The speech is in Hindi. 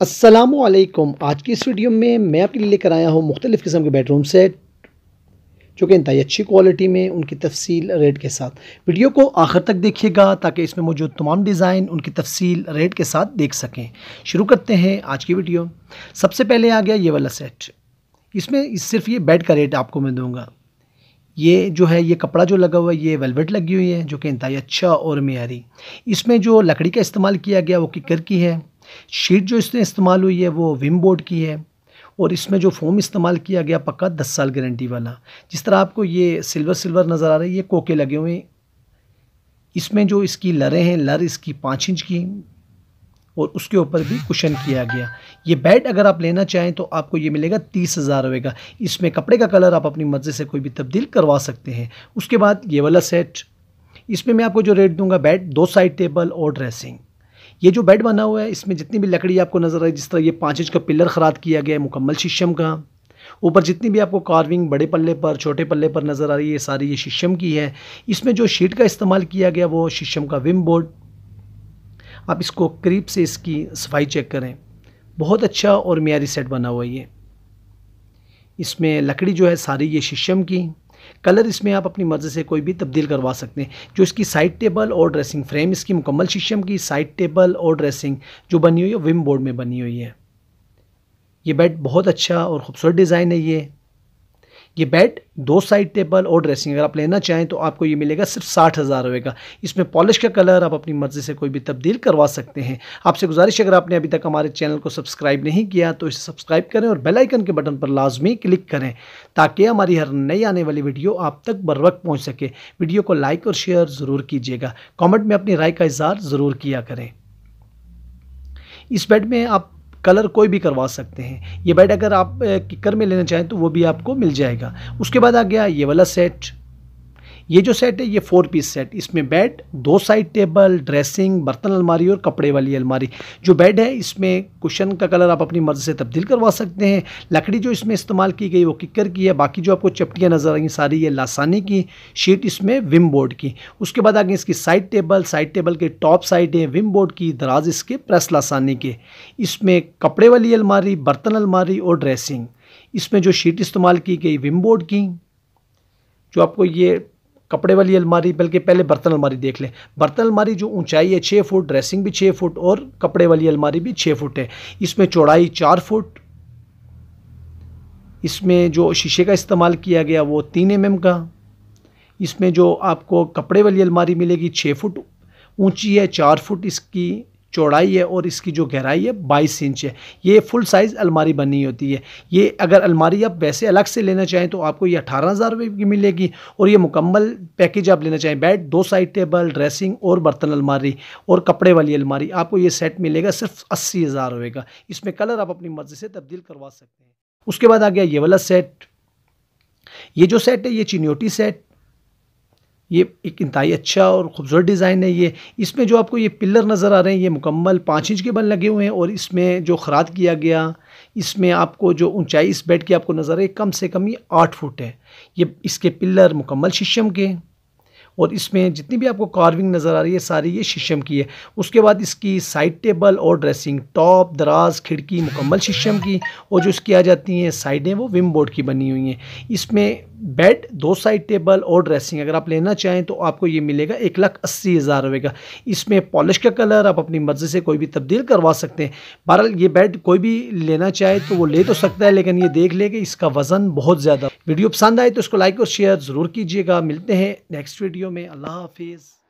असलकुम आज की इस वीडियो में मैं आपके लिए लेकर आया हूँ मुख्तलिफ़ किस्म के बेडरूम सेट जो कि इंतई अच्छी क्वालिटी में उनकी तफसील रेट के साथ वीडियो को आखिर तक देखिएगा ताकि इसमें मौजूद तमाम डिज़ाइन उनकी तफसील रेट के साथ देख सकें शुरू करते हैं आज की वीडियो सबसे पहले आ गया ये वाला सेट इसमें सिर्फ ये बेड का रेट आपको मैं दूँगा ये जो है ये कपड़ा जो लगा हुआ है ये वेलवेट लगी हुई है जो कि इंतई अच्छा और मीरी इसमें जो लकड़ी का इस्तेमाल किया गया वो किकर की है शीट जो इसने इस्तेमाल हुई है वो विम बोर्ड की है और इसमें जो फोम इस्तेमाल किया गया पक्का दस साल गारंटी वाला जिस तरह आपको ये सिल्वर सिल्वर नज़र आ रही है ये कोके लगे हुए हैं इसमें जो इसकी लरें हैं लर इसकी पाँच इंच की और उसके ऊपर भी कुशन किया गया ये बेड अगर आप लेना चाहें तो आपको ये मिलेगा तीस हज़ार रुपये का इसमें कपड़े का कलर आप अपनी मर्ज़ी से कोई भी तब्दील करवा सकते हैं उसके बाद ये वाला सेट इसमें मैं आपको जो रेट दूंगा बेड दो साइड टेबल और ड्रेसिंग ये जो बेड बना हुआ है इसमें जितनी भी लकड़ी आपको नज़र आई जिस तरह ये पाँच इंच का पिलर खराद किया गया है मुकम्मल शीशम का ऊपर जितनी भी आपको कार्विंग बड़े पल्ले पर छोटे पल्ले पर नज़र आ रही है सारी ये शीशम की है इसमें जो शीट का इस्तेमाल किया गया वो शीशम का विम बोर्ड आप इसको करीब से इसकी सफाई चेक करें बहुत अच्छा और मीरी सेट बना हुआ ये इसमें लकड़ी जो है सारी ये शीशम की कलर इसमें आप अपनी मर्ज़ी से कोई भी तब्दील करवा सकते हैं जो इसकी साइड टेबल और ड्रेसिंग फ्रेम इसकी मुकम्मल शीशम की साइड टेबल और ड्रेसिंग जो बनी हुई है विम बोर्ड में बनी हुई है ये बेड बहुत अच्छा और ख़ूबसूरत डिज़ाइन है ये ये बेड दो साइड टेबल और ड्रेसिंग अगर आप लेना चाहें तो आपको ये मिलेगा सिर्फ साठ हज़ार रुपये का इसमें पॉलिश का कलर आप अपनी मर्ज़ी से कोई भी तब्दील करवा सकते हैं आपसे गुजारिश अगर आपने अभी तक हमारे चैनल को सब्सक्राइब नहीं किया तो इसे सब्सक्राइब करें और बेलाइकन के बटन पर लाजमी क्लिक करें ताकि हमारी हर नई आने वाली वीडियो आप तक बर वक्त पहुँच सके वीडियो को लाइक और शेयर ज़रूर कीजिएगा कॉमेंट में अपनी राय का इजहार ज़रूर किया करें इस बेड में आप कलर कोई भी करवा सकते हैं ये बेड अगर आप किकर में लेना चाहें तो वो भी आपको मिल जाएगा उसके बाद आ गया ये वाला सेट ये जो सेट है ये फोर पीस सेट इसमें बेड दो साइड टेबल ड्रेसिंग बर्तन अलमारी और कपड़े वाली अलमारी जो बेड है इसमें कुशन का कलर आप अपनी मर्ज़ी से तब्दील करवा सकते हैं लकड़ी जो इसमें इस्तेमाल की गई वो किकर की है बाकी जो आपको चपटियाँ नज़र आई सारी ये लासानी की शीट इसमें विम बोर्ड की उसके बाद आगे इसकी साइड टेबल साइड टेबल के टॉप साइड है विम बोर्ड की दराज इसके प्रेस लासानी के इसमें कपड़े वाली अलमारी बर्तन अलमारी और ड्रेसिंग इसमें जो शीट इस्तेमाल की गई विम बोर्ड की जो आपको ये कपड़े वाली अलमारी बल्कि पहले बर्तन अलमारी देख लें बर्तन अलमारी जो ऊंचाई है छः फुट ड्रेसिंग भी छः फुट और कपड़े वाली अलमारी भी छः फुट है इसमें चौड़ाई चार फुट इसमें जो शीशे का इस्तेमाल किया गया वो तीन एम का इसमें जो आपको कपड़े वाली अलमारी मिलेगी छः फुट ऊंची है चार फुट इसकी चौड़ाई है और इसकी जो गहराई है बाईस इंच है ये फुल साइज़ अलमारी बनी होती है ये अगर अलमारी आप वैसे अलग से लेना चाहें तो आपको ये अठारह हज़ार रुपये की मिलेगी और ये मुकम्मल पैकेज आप लेना चाहें बेड दो साइड टेबल ड्रेसिंग और बर्तन अलमारी और कपड़े वाली अलमारी आपको ये सेट मिलेगा सिर्फ अस्सी हज़ार रुपये का इसमें कलर आप अपनी मर्ज़ी से तब्दील करवा सकते हैं उसके बाद आ गया ये वाला सेट ये जो सेट है ये चिन्योटी सेट ये एक इंतई अच्छा और ख़ूबसूरत डिज़ाइन है ये इसमें जो आपको ये पिलर नज़र आ रहे हैं ये मुकम्मल पाँच इंच के बन लगे हुए हैं और इसमें जो खराद किया गया इसमें आपको जो ऊंचाई इस बेड की आपको नज़र आई कम से कम ये आठ फुट है ये इसके पिलर मुकम्मल शीशम के और इसमें जितनी भी आपको कार्विंग नज़र आ रही है सारी ये शीशम की है उसके बाद इसकी साइड टेबल और ड्रेसिंग टॉप दराज खिड़की मुकम्मल शीशम की और जो इसकी आ जाती हैं साइडें वो विम बोर्ड की बनी हुई हैं इसमें बेड दो साइड टेबल और ड्रेसिंग अगर आप लेना चाहें तो आपको ये मिलेगा एक लाख अस्सी हज़ार रुपये का इसमें पॉलिश का कलर आप अपनी मर्ज़ी से कोई भी तब्दील करवा सकते हैं बहरहाल ये बेड कोई भी लेना चाहे तो वो ले तो सकता है लेकिन ये देख ले कि इसका वज़न बहुत ज़्यादा वीडियो पसंद आए तो इसको लाइक और शेयर ज़रूर कीजिएगा मिलते हैं नेक्स्ट वीडियो में अल्लाह हाफिज़